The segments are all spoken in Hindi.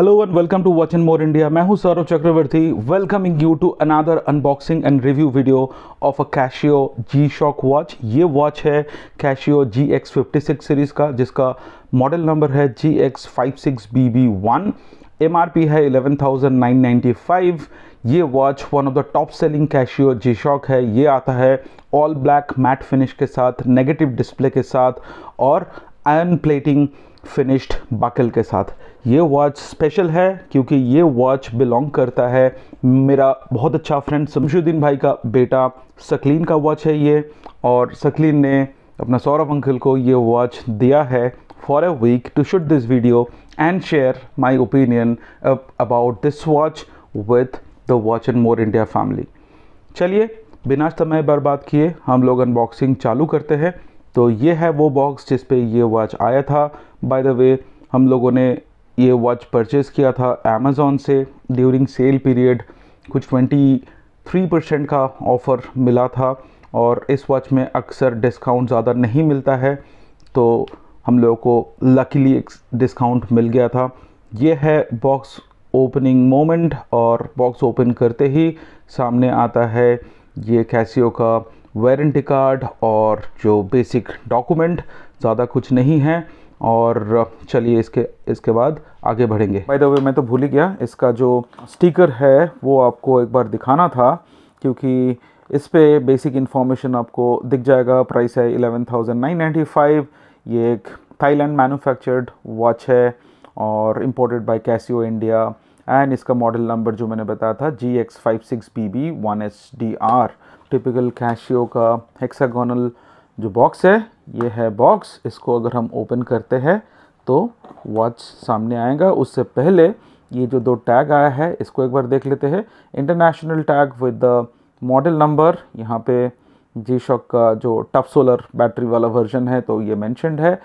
hello and welcome to Watch and More India मैं हूं Saurabh Chakraborty welcoming you to another unboxing and review video of a Casio G Shock watch ये वॉच है Casio G X fifty six series का जिसका मॉडल नंबर है G X five six B B one M R P है eleven thousand nine ninety five ये watch one of the top selling Casio G shock है ये आता है ऑल ब्लैक मैट फिनिश के साथ नेगेटिव डिस्प्ले के साथ और आयन प्लेटिंग फिनिश्ड बाकल के साथ ये वॉच स्पेशल है क्योंकि ये वॉच बिलोंग करता है मेरा बहुत अच्छा फ्रेंड शमशुद्दीन भाई का बेटा सकलीन का वॉच है ये और सकलीन ने अपना सौरभ अंकल को ये वॉच दिया है for a week to shoot this video and share my opinion about this watch with the Watch and More India family चलिए बिना समय बर्बाद किए हम लोग अनबॉक्सिंग चालू करते हैं तो ये है वो बॉक्स जिस पे ये वॉच आया था बाय द वे हम लोगों ने ये वॉच परचेज़ किया था अमेज़ोन से ड्यूरिंग सेल पीरियड कुछ ट्वेंटी थ्री परसेंट का ऑफ़र मिला था और इस वॉच में अक्सर डिस्काउंट ज़्यादा नहीं मिलता है तो हम लोगों को लकीली एक डिस्काउंट मिल गया था ये है बॉक्स ओपनिंग मोमेंट और बॉक्स ओपन करते ही सामने आता है ये कैसीओ का वारंटी कार्ड और जो बेसिक डॉक्यूमेंट ज़्यादा कुछ नहीं है और चलिए इसके इसके बाद आगे बढ़ेंगे बाय द वे मैं तो भूल ही गया इसका जो स्टिकर है वो आपको एक बार दिखाना था क्योंकि इस पर बेसिक इन्फॉर्मेशन आपको दिख जाएगा प्राइस है eleven thousand nine ninety five ये एक थाईलैंड मैन्युफैक्चर्ड वॉच है और imported by Casio India and इसका मॉडल नंबर जो मैंने बताया था G X five six B B one S D R typical Casio का हेक्सागोनल जो बॉक्स है ये है बॉक्स इसको अगर हम ओपन करते हैं तो वॉच सामने आएगा उससे पहले ये जो दो टैग आया है इसको एक बार देख लेते हैं international tag with the model number यहाँ पे जी शॉक का जो टफ सोलर बैटरी वाला वर्जन है तो ये मैंशनड है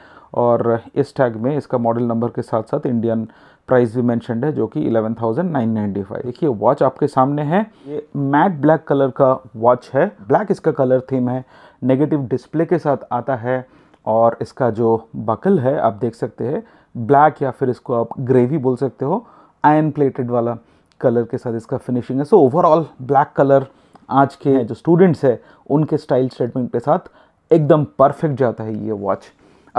और इस टैग में इसका मॉडल नंबर के साथ साथ इंडियन प्राइस भी मैंशन है जो कि 11,995 देखिए वॉच आपके सामने है ये मैट ब्लैक कलर का वॉच है ब्लैक इसका कलर थीम है नेगेटिव डिस्प्ले के साथ आता है और इसका जो बकल है आप देख सकते हैं ब्लैक या फिर इसको आप ग्रेवी बोल सकते हो आयन प्लेटेड वाला कलर के साथ इसका फिनिशिंग है सो ओवरऑल ब्लैक कलर आज के जो स्टूडेंट्स हैं उनके स्टाइल स्टेटमेंट के साथ एकदम परफेक्ट जाता है ये वॉच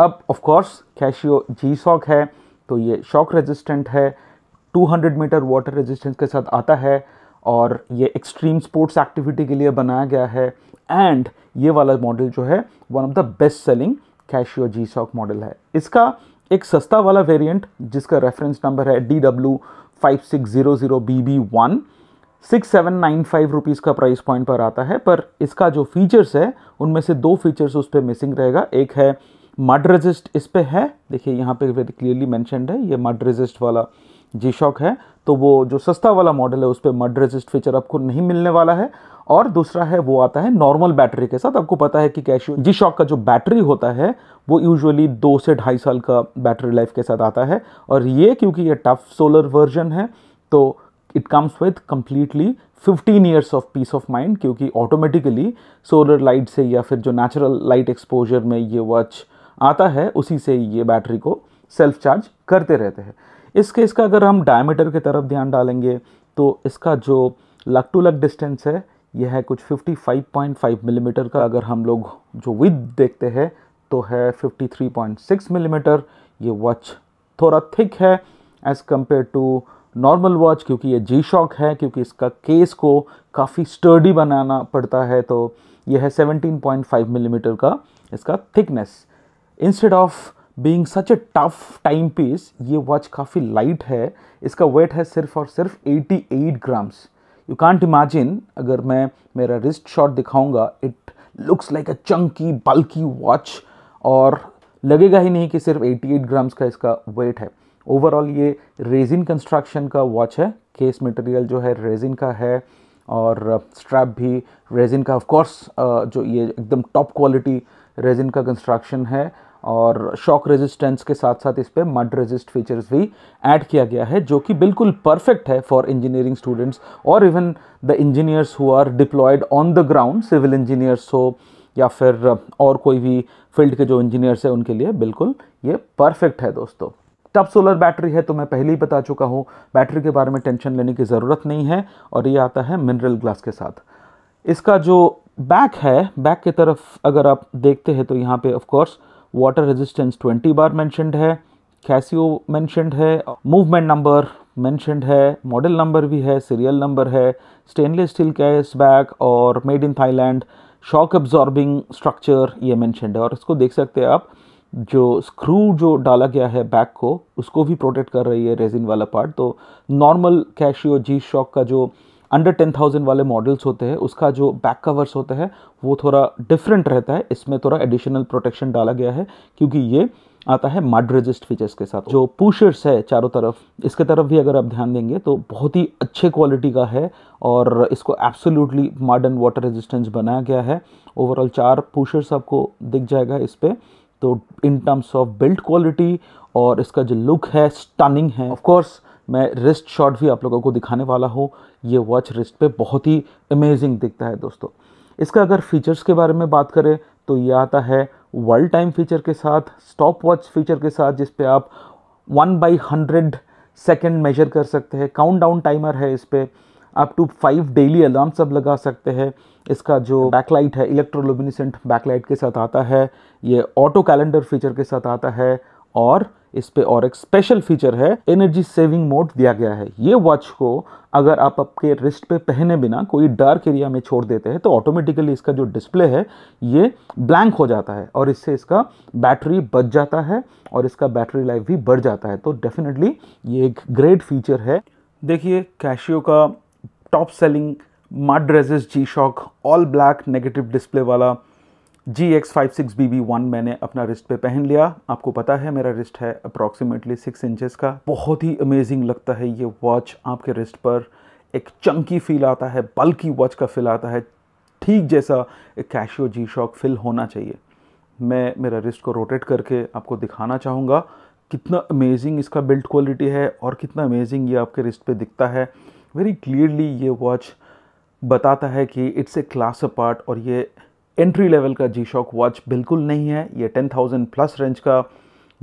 अब ऑफकोर्स कैशियो जी सॉक है तो ये शॉक रेजिस्टेंट है 200 मीटर वाटर रेजिस्टेंस के साथ आता है और ये एक्सट्रीम स्पोर्ट्स एक्टिविटी के लिए बनाया गया है एंड ये वाला मॉडल जो है one of the best selling Casio G Shock model है इसका एक सस्ता वाला वेरिएंट जिसका रेफरेंस नंबर है D W five six zero zero B B one six seven nine five rupees का प्राइस पॉइंट पर आता है पर इसका जो फीचर्स है उनमें से दो फीचर्स उस पर मिसिंग रहेगा एक है मड रेजिस्ट इस पर है देखिए यहाँ पे वेरी क्लियरली मैंशनड है ये मड रेजिस्ट वाला जी शॉक है तो वो जो सस्ता वाला मॉडल है उस पर मड रेजिस्ट फीचर आपको नहीं मिलने वाला है और दूसरा है वो आता है नॉर्मल बैटरी के साथ आपको पता है कि कैश जी शॉक का जो बैटरी होता है वो यूजुअली दो से ढाई साल का बैटरी लाइफ के साथ आता है और ये क्योंकि ये टफ सोलर वर्जन है तो it comes with completely 15 years of peace of mind क्योंकि ऑटोमेटिकली सोलर लाइट से या फिर जो नेचुरल लाइट एक्सपोजर में ये वॉच आता है उसी से ये बैटरी को सेल्फ चार्ज करते रहते हैं इस केस का अगर हम डायमीटर की तरफ ध्यान डालेंगे तो इसका जो लक टू लक डिस्टेंस है यह है कुछ 55.5 मिलीमीटर mm का अगर हम लोग जो विद देखते हैं तो है 53.6 मिलीमीटर mm, ये वॉच थोड़ा थिक है as compare to normal watch क्योंकि ये जी शॉक है क्योंकि इसका केस को काफ़ी स्टर्डी बनाना पड़ता है तो यह है 17.5 मिलीमीटर mm का इसका thickness instead of being such a tough time piece ये वॉच काफ़ी लाइट है इसका वेट है सिर्फ और सिर्फ 88 ग्राम्स यू कॉन्ट इमेजिन अगर मैं मेरा रिस्ट शॉट दिखाऊंगा it looks like a chunky bulky watch और लगेगा ही नहीं कि सिर्फ 88 ग्राम्स का इसका वेट है ओवरऑल ये रेजिन कंस्ट्रक्शन का वॉच है केस मटेरियल जो है रेजिन का है और स्ट्रैप भी रेजिन का ऑफ कोर्स जो ये एकदम टॉप क्वालिटी रेजिन का कंस्ट्रक्शन है और शॉक रेजिस्टेंस के साथ साथ इस पर मड रेजिस्ट फीचर्स भी ऐड किया गया है जो कि बिल्कुल परफेक्ट है फॉर इंजीनियरिंग स्टूडेंट्स और even the engineers who are deployed on the ground civil engineers हो या फिर और कोई भी फील्ड के जो इंजीनियर्स हैं उनके लिए बिल्कुल ये परफेक्ट है दोस्तों टप सोलर बैटरी है तो मैं पहले ही बता चुका हूँ बैटरी के बारे में टेंशन लेने की ज़रूरत नहीं है और ये आता है मिनरल ग्लास के साथ इसका जो बैक है बैक की तरफ अगर आप देखते हैं तो यहाँ पे of course water resistance 20 bar mentioned है कैसियो मैंशनड है मूवमेंट नंबर मैंशनड है मॉडल नंबर भी है सीरियल नंबर है स्टेनलेस स्टील कैस बैग और made in Thailand shock absorbing structure ये मैंशनड है और इसको देख सकते हैं आप जो स्क्रू जो डाला गया है बैक को उसको भी प्रोटेक्ट कर रही है रेजिन वाला पार्ट तो नॉर्मल कैशियो जी शॉक का जो अंडर टेन थाउजेंड वाले मॉडल्स होते हैं उसका जो बैक कवर्स होता है वो थोड़ा डिफरेंट रहता है इसमें थोड़ा एडिशनल प्रोटेक्शन डाला गया है क्योंकि ये आता है मड रेजिस्ट फीचर्स के साथ जो पुशर्स है चारों तरफ इसके तरफ भी अगर आप ध्यान देंगे तो बहुत ही अच्छे क्वालिटी का है और इसको absolutely mud and water resistance बनाया गया है ओवरऑल चार पुशर्स आपको दिख जाएगा इस पर तो in terms of build quality और इसका जो लुक है स्टनिंग है ऑफकोर्स मैं रिस्ट शॉट भी आप लोगों को दिखाने वाला हूँ ये वॉच रिस्ट पे बहुत ही अमेजिंग दिखता है दोस्तों इसका अगर फीचर्स के बारे में बात करें तो ये आता है वर्ल्ड टाइम फीचर के साथ स्टॉप वॉच फीचर के साथ जिस पे आप one by hundred second measure कर सकते हैं काउंट डाउन टाइमर है इस पर आप टू फाइव डेली अलार्म सब लगा सकते हैं इसका जो बैकलाइट है इलेक्ट्रोलुमिनिसेंट बैकलाइट के साथ आता है ये ऑटो कैलेंडर फीचर के साथ आता है और इस पे और एक स्पेशल फीचर है एनर्जी सेविंग मोड दिया गया है ये वॉच को अगर आप आपके रिस्ट पे पहने बिना कोई डार्क एरिया में छोड़ देते हैं तो ऑटोमेटिकली इसका जो डिस्प्ले है ये ब्लैंक हो जाता है और इससे इसका बैटरी बच जाता है और इसका बैटरी लाइफ भी बढ़ जाता है तो डेफिनेटली ये एक ग्रेट फीचर है देखिए कैशियो का top selling mud resist G shock all black negative display वाला G X five six B B one मैंने अपना रिस्ट पे पहन लिया आपको पता है मेरा रिस्ट है अप्रॉक्सीमेटली सिक्स इंचेस का बहुत ही अमेजिंग लगता है ये वॉच आपके रिस्ट पर एक चंकी फील आता है बल्कि वॉच का फील आता है ठीक जैसा एक कैशियो जी शॉक फील होना चाहिए मैं मेरा रिस्ट को रोटेट करके आपको दिखाना चाहूँगा कितना अमेजिंग इसका बिल्ड क्वालिटी है और कितना अमेजिंग ये आपके रिस्ट पे दिखता है वेरी क्लियरली ये वॉच बताता है कि it's a class apart और ये एंट्री लेवल का जी शॉक वॉच बिल्कुल नहीं है ये टेन थाउजेंड प्लस रेंज का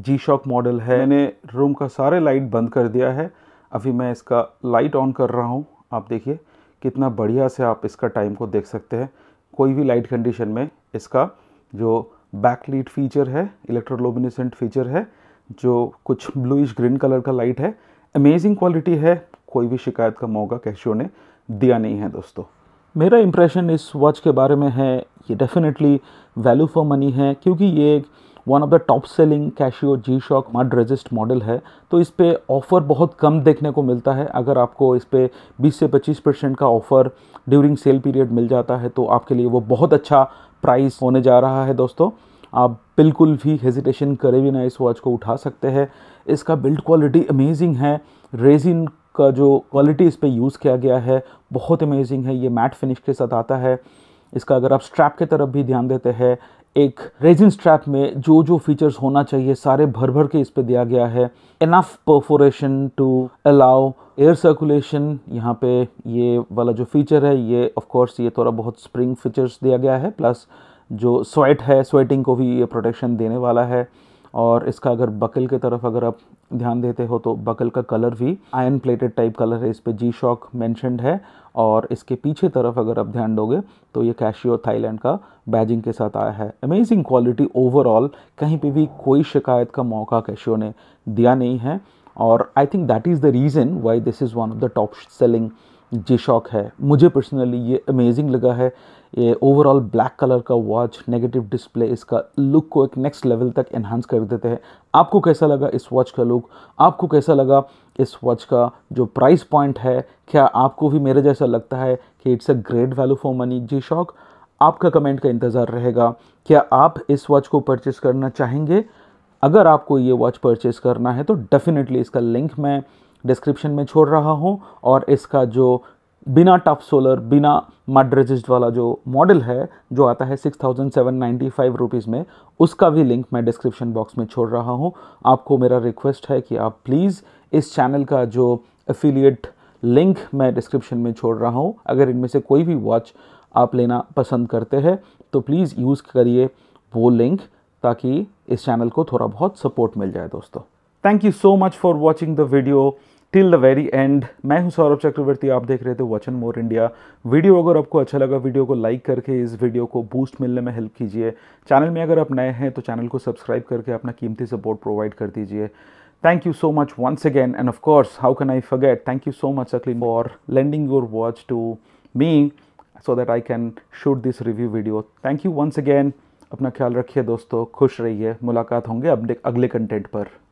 जी शॉक मॉडल है मैंने रूम का सारे लाइट बंद कर दिया है अभी मैं इसका लाइट ऑन कर रहा हूँ आप देखिए कितना बढ़िया से आप इसका टाइम को देख सकते हैं कोई भी लाइट कंडीशन में इसका जो बैकलीट फीचर है इलेक्ट्रोलोमिनेसेंट फीचर है जो कुछ ब्लूइश ग्रीन कलर का लाइट है अमेजिंग क्वालिटी है कोई भी शिकायत का मौका कैशियो ने दिया नहीं है दोस्तों मेरा इम्प्रेशन इस वॉच के बारे में है ये डेफिनेटली वैल्यू फॉर मनी है क्योंकि ये एक one of the top selling Casio G shock mud resist model है तो इस पर ऑफ़र बहुत कम देखने को मिलता है अगर आपको इस पर 20 से 25 परसेंट का ऑफ़र ड्यूरिंग सेल पीरियड मिल जाता है तो आपके लिए वो बहुत अच्छा प्राइस होने जा रहा है दोस्तों आप बिल्कुल भी हेजिटेशन करें भी ना इस वॉच को उठा सकते हैं इसका बिल्ड क्वालिटी अमेजिंग है रेजिन का जो क्वालिटी इस पर यूज़ किया गया है बहुत अमेजिंग है ये मैट फिनिश के साथ आता है इसका अगर आप स्ट्रैप की तरफ भी ध्यान देते हैं एक रेजिन स्ट्रैप में जो जो फीचर्स होना चाहिए सारे भर भर के इस पे दिया गया है enough perforation to allow air circulation यहाँ पे ये वाला जो फीचर है ये ऑफ कोर्स ये थोड़ा बहुत स्प्रिंग फीचर्स दिया गया है प्लस जो स्वेट है स्वेटिंग को भी ये प्रोटेक्शन देने वाला है और इसका अगर बकल की तरफ अगर आप ध्यान देते हो तो बकल का कलर भी आयन प्लेटेड टाइप कलर है इस पर जी शॉक मैंशनड है और इसके पीछे तरफ अगर आप ध्यान दोगे तो ये कैशियो थाईलैंड का बैजिंग के साथ आया है अमेजिंग क्वालिटी ओवरऑल कहीं पे भी कोई शिकायत का मौका कैशियो ने दिया नहीं है और I think that is the reason why this is one of the top selling G shock है मुझे पर्सनली ये अमेजिंग लगा है ये ओवरऑल ब्लैक कलर का वॉच नेगेटिव डिस्प्ले इसका लुक को एक नेक्स्ट लेवल तक एनहांस कर देते हैं आपको कैसा लगा इस वॉच का लुक आपको कैसा लगा इस वॉच का जो प्राइस पॉइंट है क्या आपको भी मेरे जैसा लगता है कि it's a great value for money G shock आपका कमेंट का इंतज़ार रहेगा क्या आप इस वॉच को परचेस करना चाहेंगे अगर आपको ये वॉच परचेस करना है तो डेफ़िनेटली इसका लिंक मैं डिस्क्रिप्शन में छोड़ रहा हूँ और इसका जो बिना टफ सोलर बिना मड रेजिस्ट वाला जो मॉडल है जो आता है six thousand seven ninety five rupees में उसका भी लिंक मैं डिस्क्रिप्शन बॉक्स में छोड़ रहा हूँ आपको मेरा रिक्वेस्ट है कि आप प्लीज़ इस चैनल का जो एफिलिएट लिंक मैं डिस्क्रिप्शन में छोड़ रहा हूँ अगर इनमें से कोई भी वॉच आप लेना पसंद करते हैं तो प्लीज़ यूज़ करिए वो लिंक ताकि इस चैनल को थोड़ा बहुत सपोर्ट मिल जाए दोस्तों thank you so much for watching the video till the very end मैं हूं सौरभ चक्रवर्ती आप देख रहे थे वचन मोर इंडिया वीडियो अगर आपको अच्छा लगा वीडियो को लाइक करके इस वीडियो को बूस्ट मिलने में हेल्प कीजिए चैनल में अगर आप नए हैं तो चैनल को सब्सक्राइब करके अपना कीमती सपोर्ट प्रोवाइड कर दीजिए thank you so much once again and of course how can I I thank you so much much, Aklin, for your watch to me so so I can shoot this review video thank you once once अपना ख्याल रखिए दोस्तों खुश रहिए मुलाकात होंगे अपने अगले कंटेंट पर